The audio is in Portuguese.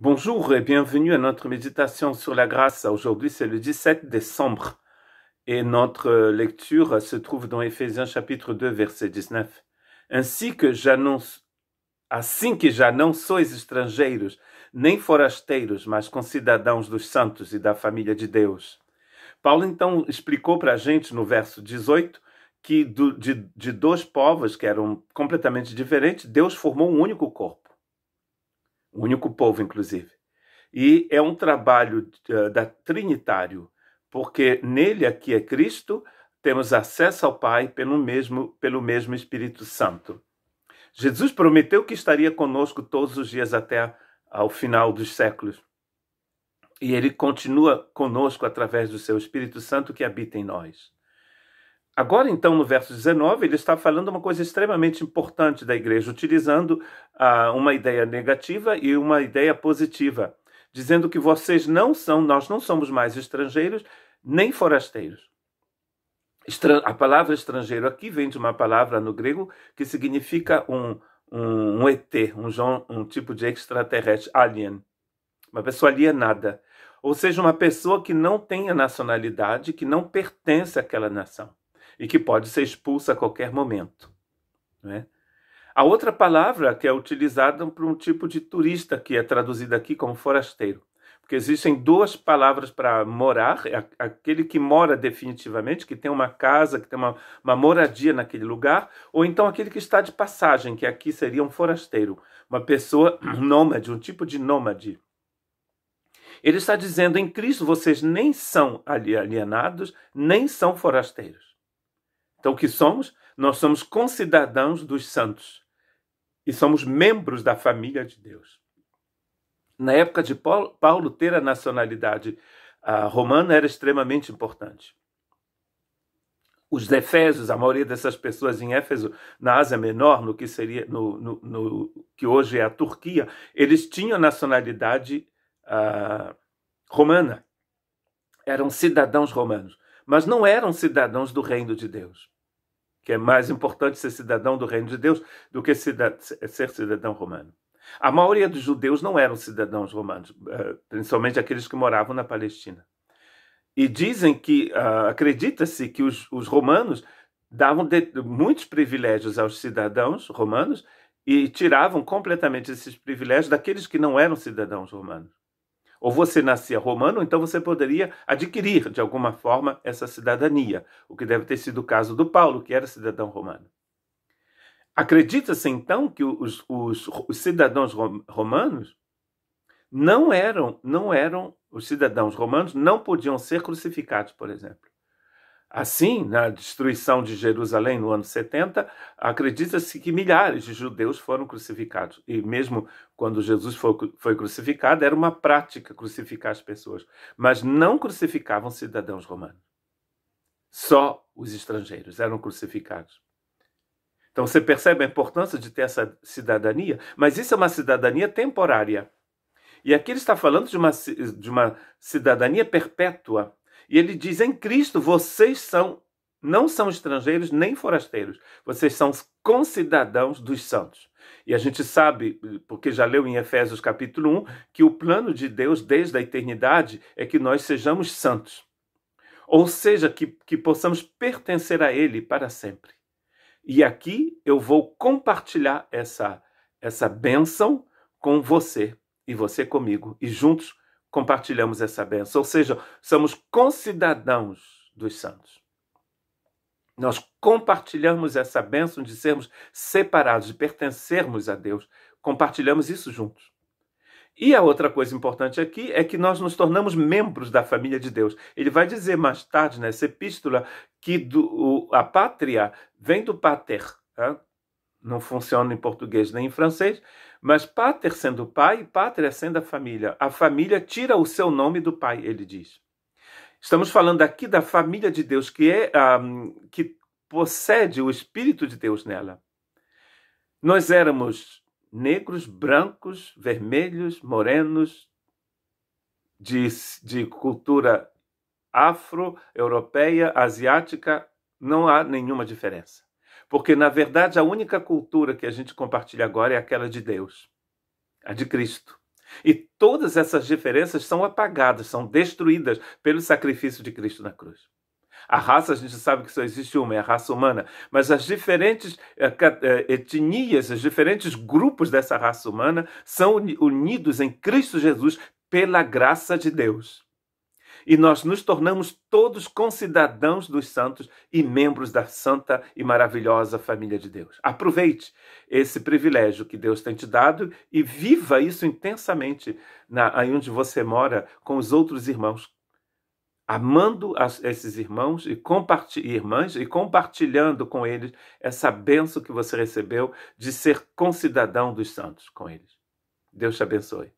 Bonjour et bienvenue à notre méditation sur la grâce. Aujourd'hui, c'est le 17 décembre et notre lecture se trouve dans Éphésiens chapitre 2 verset 19. Assim que já não assim que já não sois estrangeiros, nem forasteiros, mas concidadãos dos santos e da família de Deus. Paulo então explicou para a gente no verso 18 que do, de, de dois povos que eram completamente diferentes, Deus formou um único corpo o único povo, inclusive. E é um trabalho uh, da Trinitário, porque nele aqui é Cristo, temos acesso ao Pai pelo mesmo, pelo mesmo Espírito Santo. Jesus prometeu que estaria conosco todos os dias até ao final dos séculos. E ele continua conosco através do seu Espírito Santo que habita em nós. Agora, então, no verso 19, ele está falando uma coisa extremamente importante da igreja, utilizando ah, uma ideia negativa e uma ideia positiva, dizendo que vocês não são, nós não somos mais estrangeiros nem forasteiros. a palavra estrangeiro aqui vem de uma palavra no grego que significa um, um, um ET, um, um tipo de extraterrestre, alien, uma pessoa alienada. Ou seja, uma pessoa que não tem a nacionalidade, que não pertence àquela nação e que pode ser expulsa a qualquer momento. Né? A outra palavra que é utilizada por um tipo de turista que é traduzida aqui como forasteiro, porque existem duas palavras para morar, é aquele que mora definitivamente, que tem uma casa, que tem uma, uma moradia naquele lugar, ou então aquele que está de passagem, que aqui seria um forasteiro, uma pessoa nômade, um tipo de nômade. Ele está dizendo: em Cristo vocês nem são alienados, nem são forasteiros. Então, o que somos? Nós somos concidadãos dos santos e somos membros da família de Deus. Na época de Paulo, ter a nacionalidade ah, romana era extremamente importante. Os Efésios, a maioria dessas pessoas em Éfeso, na Ásia Menor, no que seria no, no, no que hoje é a Turquia, eles tinham nacionalidade uh, romana, eram cidadãos romanos mas não eram cidadãos do reino de Deus. Que é mais importante ser cidadão do reino de Deus do que ser cidadão romano. A maioria dos judeus não eram cidadãos romanos, eh, principalmente aqueles que moravam na Palestina. E dizem que, ah, acredita-se que os, os romanos davam de, muitos privilégios aos cidadãos romanos e tiravam completamente esses privilégios daqueles que não eram cidadãos romanos. Ou você nascia romano, então você poderia adquirir de alguma forma essa cidadania, o que deve ter sido o caso do Paulo, que era cidadão romano. Acredita-se então que os, os, os cidadãos romanos não eram, não eram, os cidadãos romanos não podiam ser crucificados, por exemplo. Assim, na destruição de Jerusalém no ano 70, acredita-se que milhares de judeus foram crucificados. E mesmo quando Jesus foi crucificado, era uma prática crucificar as pessoas. Mas não crucificavam cidadãos romanos. Só os estrangeiros eram crucificados. Então você percebe a importância de ter essa cidadania, mas isso é uma cidadania temporária. E aqui ele está falando de uma, de uma cidadania perpétua e ele diz: em Cristo vocês são não são estrangeiros nem forasteiros, vocês são concidadãos dos santos. E a gente sabe, porque já leu em Efésios capítulo 1, que o plano de Deus desde a eternidade é que nós sejamos santos. Ou seja, que, que possamos pertencer a Ele para sempre. E aqui eu vou compartilhar essa, essa bênção com você, e você comigo, e juntos compartilhamos essa benção, ou seja, somos concidadãos dos santos. Nós compartilhamos essa bênção de sermos separados, de pertencermos a Deus. Compartilhamos isso juntos. E a outra coisa importante aqui é que nós nos tornamos membros da família de Deus. Ele vai dizer mais tarde nessa epístola que do, o, a pátria vem do pater, não funciona em português nem em francês, mas pater sendo pai, pátria é sendo a família. A família tira o seu nome do pai, ele diz. Estamos falando aqui da família de Deus, que é um, ah, que possede o Espírito de Deus nela. Nós éramos negros, brancos, vermelhos, morenos, de, de cultura afro-europeia, asiática, não há nenhuma diferença. Porque, na verdade, a única cultura que a gente compartilha agora é aquela de Deus, a de Cristo. E todas essas diferenças são apagadas, são destruídas pelo sacrifício de Cristo na cruz. A raça, a gente sabe que só existe uma, é a raça humana. Mas as diferentes eh, eh, etnias, os diferentes grupos dessa raça humana são unidos em Cristo Jesus pela graça de Deus e nós nos tornamos todos concidadãos dos santos e membros da santa e maravilhosa família de Deus. Aproveite esse privilégio que Deus tem te dado e viva isso intensamente na, aí onde você mora com os outros irmãos, amando as, esses irmãos e irmãs e compartilhando com eles essa benção que você recebeu de ser concidadão dos santos com eles. Deus te abençoe.